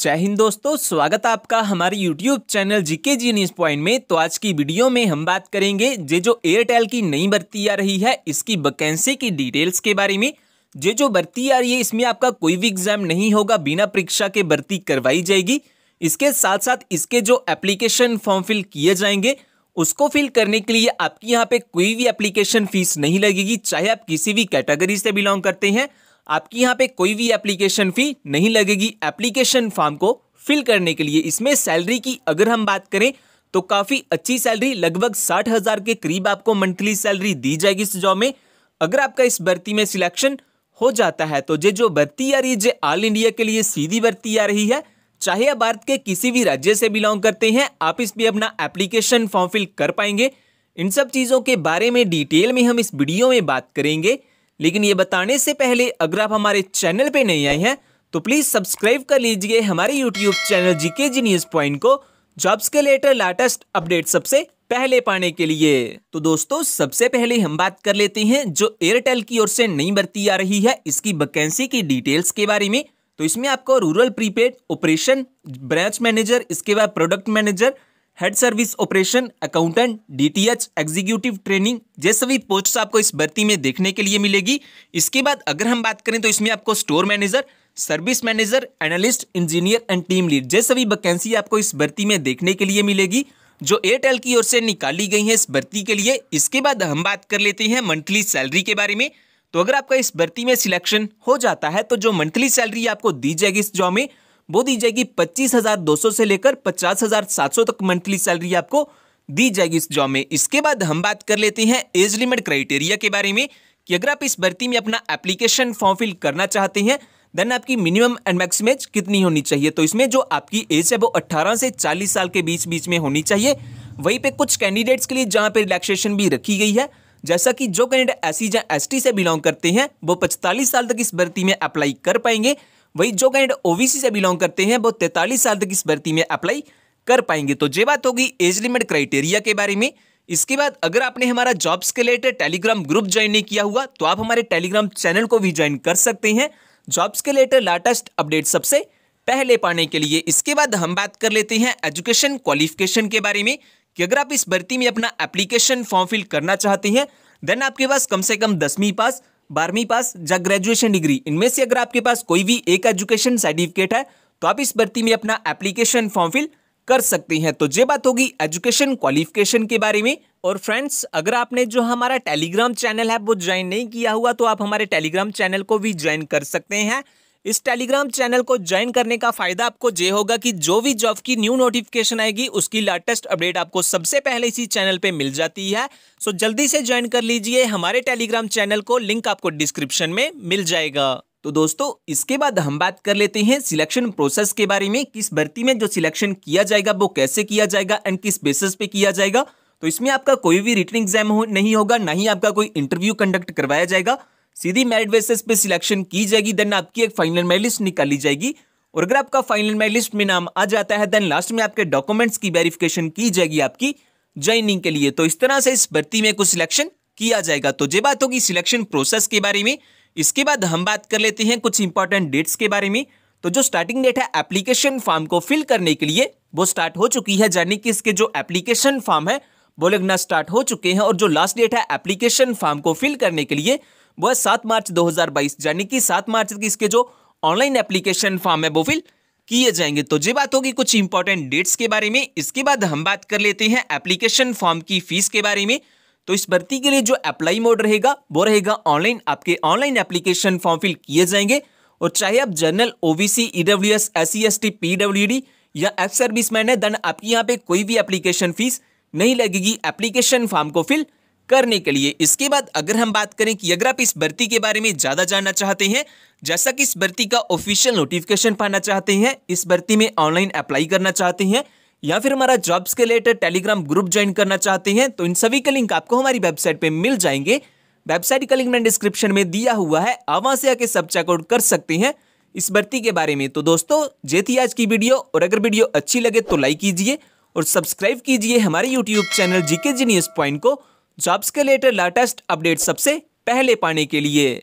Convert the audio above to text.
जय हिंद दोस्तों स्वागत आपका हमारे YouTube channel GK G news point में तो आज की वीडियो में हम बात करेंगे जे जो एयरटेल की नई भर्ती आ रही है इसकी वैकेंसी की डिटेल्स के बारे में जे जो भर्ती आ रही है इसमें आपका कोई भी एग्जाम नहीं होगा बिना परीक्षा के भर्ती करवाई जाएगी इसके साथ साथ इसके जो एप्लीकेशन फॉर्म फिल किए जाएंगे उसको फिल करने के लिए आपकी यहाँ पे कोई भी एप्लीकेशन फीस नहीं लगेगी चाहे आप किसी भी कैटेगरी से बिलोंग करते हैं आपकी यहाँ पे कोई भी एप्लीकेशन फ़ी नहीं लगेगी एप्लीकेशन फॉर्म को फिल करने के लिए इसमें सैलरी की अगर हम बात करें तो काफ़ी अच्छी सैलरी लगभग साठ हज़ार के करीब आपको मंथली सैलरी दी जाएगी इस जॉब में अगर आपका इस भर्ती में सिलेक्शन हो जाता है तो ये जो भर्ती आ रही है ये ऑल इंडिया के लिए सीधी भर्ती आ रही है चाहे आप भारत के किसी भी राज्य से बिलोंग करते हैं आप इस पर अपना एप्लीकेशन फॉर्म फिल कर पाएंगे इन सब चीज़ों के बारे में डिटेल में हम इस वीडियो में बात करेंगे लेकिन ये बताने से पहले अगर आप हमारे चैनल पे नहीं आए हैं तो प्लीज़ सब्सक्राइब कर लीजिए हमारे YouTube channel GK G news point को जॉब्स के लेटर लेटेस्ट अपडेट सबसे पहले पाने के लिए तो दोस्तों सबसे पहले हम बात कर लेते हैं जो एयरटेल की ओर से नई भर्ती आ रही है इसकी वैकेंसी की डिटेल्स के बारे में तो इसमें आपको rural prepaid operation branch manager इसके बाद product manager head service operation accountant DTH executive training ये सभी पोस्ट आपको इस भर्ती में देखने के लिए मिलेगी इसके बाद अगर हम बात करें तो इसमें आपको store manager service manager analyst engineer and team lead ये सभी वैकेंसी आपको इस भर्ती में देखने के लिए मिलेगी जो एयरटेल की ओर से निकाली गई है इस भर्ती के लिए इसके बाद हम बात कर लेते हैं मंथली सैलरी के बारे में तो अगर आपका इस भर्ती में सिलेक्शन हो जाता है तो जो मंथली सैलरी आपको दी जाएगी इस जॉब में वो दी जाएगी पच्चीस हजार दो सौ से लेकर पचास हजार सात सौ तक मंथली सैलरी आपको दी जाएगी इस जॉब में इसके बाद हम बात कर लेते हैं एज लिमिट क्राइटेरिया के बारे में कि अगर आप इस भर्ती में अपना एप्लीकेशन फॉर्म फिल करना चाहते हैं देन आपकी मिनिमम एंड मैक्सिम एज कितनी होनी चाहिए तो इसमें जो आपकी एज है वो 18 से 40 साल के बीच बीच में होनी चाहिए वहीं पे कुछ कैंडिडेट्स के लिए जहाँ पे रिलैक्सेशन भी रखी गई है जैसा कि जो कैंडिडेट एस सी या एस से बिलोंग करते हैं वो 45 साल तक इस भर्ती में अप्लाई कर पाएंगे वही जो कैंड ओबीसी से बिलोंग करते हैं वो तैंतालीस साल तक इस भर्ती में अप्लाई कर पाएंगे तो ये बात होगी एज लिमिट क्राइटेरिया के बारे में इसके बाद अगर आपने हमारा जॉब्स के रिलेटेड टेलीग्राम ग्रुप ज्वाइन नहीं किया हुआ तो आप हमारे टेलीग्राम चैनल को भी ज्वाइन कर सकते हैं जॉब्स के रिलेटेड लाटेस्ट अपडेट सबसे पहले पाने के लिए इसके बाद हम बात कर लेते हैं एजुकेशन क्वालिफिकेशन के बारे में कि अगर आप इस भर्ती में अपना एप्लीकेशन फॉर्म फिल करना चाहते हैं देन आपके पास कम से कम दसवीं पास बारहवीं पास या ग्रेजुएशन डिग्री इनमें से अगर आपके पास कोई भी एक एजुकेशन सर्टिफिकेट है तो आप इस भर्ती में अपना एप्लीकेशन फॉर्म फिल कर सकते हैं तो ये बात होगी एजुकेशन क्वालिफिकेशन के बारे में और फ्रेंड्स अगर आपने जो हमारा टेलीग्राम चैनल है वो ज्वाइन नहीं किया हुआ तो आप हमारे टेलीग्राम चैनल को भी ज्वाइन कर सकते हैं इस टेलीग्राम चैनल को ज्वाइन करने का फायदा आपको ये होगा कि जो भी जॉब की न्यू नोटिफिकेशन आएगी उसकी लेटेस्ट अपडेट आपको सबसे पहले इसी चैनल पे मिल जाती है सो जल्दी से ज्वाइन कर लीजिए हमारे टेलीग्राम चैनल को लिंक आपको डिस्क्रिप्शन में मिल जाएगा तो दोस्तों इसके बाद हम बात कर लेते हैं सिलेक्शन प्रोसेस के बारे में किस भर्ती में जो सिलेक्शन किया जाएगा वो कैसे किया जाएगा एंड किस बेसिस पे किया जाएगा तो इसमें आपका कोई भी रिटर्न एग्जाम हो, नहीं होगा ना ही आपका कोई इंटरव्यू कंडक्ट करवाया जाएगा सीधी मेरिट बेसिस पे सिलेक्शन की जाएगी देन आपकी एक फाइनल मेरिट लिस्ट निकाली जाएगी और अगर आपका फाइनल मेरिट लिस्ट में नाम आ जाता है देन लास्ट में आपके डॉक्यूमेंट्स की वेरिफिकेशन की जाएगी आपकी ज्वाइनिंग के लिए तो इस तरह से इस भर्ती में कुछ सिलेक्शन किया जाएगा तो ये बात होगी सिलेक्शन प्रोसेस के बारे में इसके बाद हम बात कर लेते हैं कुछ इंपॉर्टेंट डेट्स के बारे में तो जो स्टार्टिंग डेट है एप्लीकेशन फॉर्म को फिल करने के लिए वो स्टार्ट हो चुकी है यानी कि इसके जो एप्लीकेशन फॉर्म है वो लगना स्टार्ट हो चुके हैं और जो लास्ट डेट है एप्लीकेशन फॉर्म को फिल करने के लिए है सात मार्च 2022 यानी कि सात मार्च तक इसके जो ऑनलाइन एप्लीकेशन फॉर्म है वो फिल किए जाएंगे तो ये बात होगी कुछ इंपॉर्टेंट डेट्स के बारे में इसके बाद हम बात कर लेते हैं एप्लीकेशन फॉर्म की फीस के बारे में तो इस भर्ती के लिए जो अप्लाई मोड रहेगा वो रहेगा ऑनलाइन आपके ऑनलाइन एप्लीकेशन फॉर्म फिल किए जाएंगे और चाहे आप general OBC E W S S C S T P D या एफ सर्विस मैन है देन आपकी यहाँ पे कोई भी एप्लीकेशन फीस नहीं लगेगी एप्लीकेशन फॉर्म को फिल करने के लिए इसके बाद अगर हम बात करें कि अगर आप इस भर्ती के बारे में ज़्यादा जानना चाहते हैं जैसा कि इस भर्ती का ऑफिशियल नोटिफिकेशन पाना चाहते हैं इस भर्ती में ऑनलाइन अप्लाई करना चाहते हैं या फिर हमारा जॉब्स के रिलेटेड टेलीग्राम ग्रुप ज्वाइन करना चाहते हैं तो इन सभी का लिंक आपको हमारी वेबसाइट पर मिल जाएंगे वेबसाइट का लिंक मैंने डिस्क्रिप्शन में दिया हुआ है आप वहां से आके सब चेकआउट कर सकते हैं इस भर्ती के बारे में तो दोस्तों ये थी आज की वीडियो और अगर वीडियो अच्छी लगे तो लाइक कीजिए और सब्सक्राइब कीजिए हमारे YouTube channel GK G news point को जॉब्स के लेटेस्ट लेटेस्ट अपडेट सबसे पहले पाने के लिए